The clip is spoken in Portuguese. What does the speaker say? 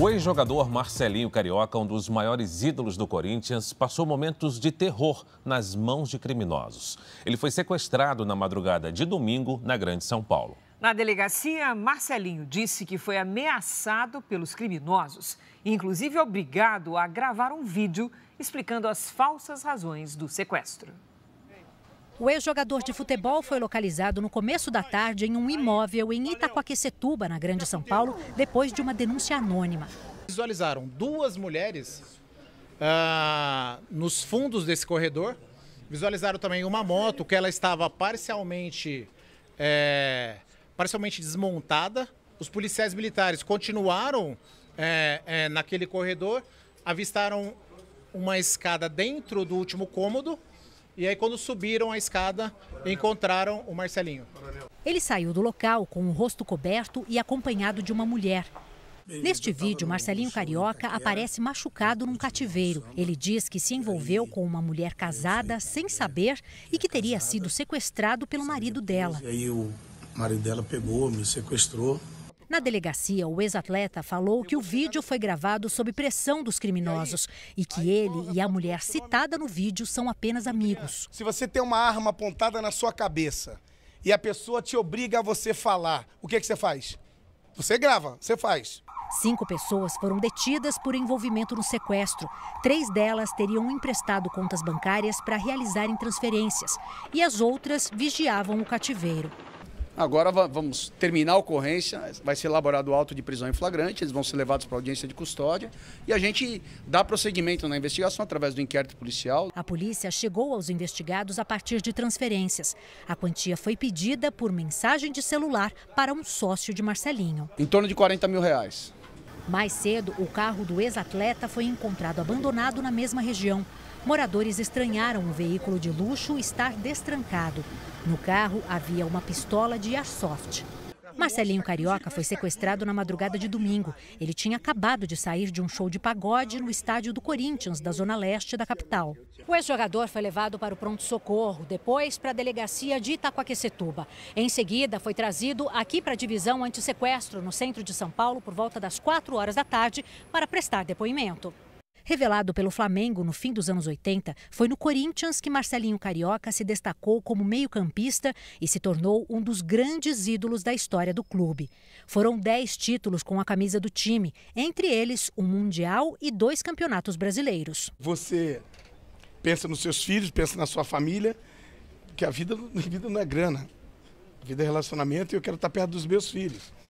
O ex-jogador Marcelinho Carioca, um dos maiores ídolos do Corinthians, passou momentos de terror nas mãos de criminosos. Ele foi sequestrado na madrugada de domingo na Grande São Paulo. Na delegacia, Marcelinho disse que foi ameaçado pelos criminosos, inclusive obrigado a gravar um vídeo explicando as falsas razões do sequestro. O ex-jogador de futebol foi localizado no começo da tarde em um imóvel em Itaquaquecetuba, na Grande São Paulo, depois de uma denúncia anônima. Visualizaram duas mulheres ah, nos fundos desse corredor. Visualizaram também uma moto que ela estava parcialmente, é, parcialmente desmontada. Os policiais militares continuaram é, é, naquele corredor, avistaram uma escada dentro do último cômodo e aí, quando subiram a escada, encontraram o Marcelinho. Ele saiu do local com o rosto coberto e acompanhado de uma mulher. Neste vídeo, Marcelinho Carioca aparece machucado num cativeiro. Ele diz que se envolveu com uma mulher casada sem saber e que teria sido sequestrado pelo marido dela. E aí o marido dela pegou, me sequestrou na delegacia, o ex-atleta falou que o vídeo foi gravado sob pressão dos criminosos e que ele e a mulher citada no vídeo são apenas amigos. Se você tem uma arma apontada na sua cabeça e a pessoa te obriga a você falar, o que, é que você faz? Você grava, você faz. Cinco pessoas foram detidas por envolvimento no sequestro. Três delas teriam emprestado contas bancárias para realizarem transferências e as outras vigiavam o cativeiro. Agora vamos terminar a ocorrência, vai ser elaborado o auto de prisão em flagrante, eles vão ser levados para audiência de custódia e a gente dá prosseguimento na investigação através do inquérito policial. A polícia chegou aos investigados a partir de transferências. A quantia foi pedida por mensagem de celular para um sócio de Marcelinho. Em torno de 40 mil reais. Mais cedo, o carro do ex-atleta foi encontrado abandonado na mesma região. Moradores estranharam o veículo de luxo estar destrancado. No carro havia uma pistola de airsoft. Marcelinho Carioca foi sequestrado na madrugada de domingo. Ele tinha acabado de sair de um show de pagode no estádio do Corinthians, da zona leste da capital. O ex-jogador foi levado para o pronto-socorro, depois para a delegacia de Itacoaquecetuba. Em seguida, foi trazido aqui para a divisão anti-sequestro no centro de São Paulo por volta das 4 horas da tarde para prestar depoimento. Revelado pelo Flamengo no fim dos anos 80, foi no Corinthians que Marcelinho Carioca se destacou como meio-campista e se tornou um dos grandes ídolos da história do clube. Foram 10 títulos com a camisa do time, entre eles um Mundial e dois campeonatos brasileiros. Você pensa nos seus filhos, pensa na sua família, que a vida, a vida não é grana. A vida é relacionamento e eu quero estar perto dos meus filhos.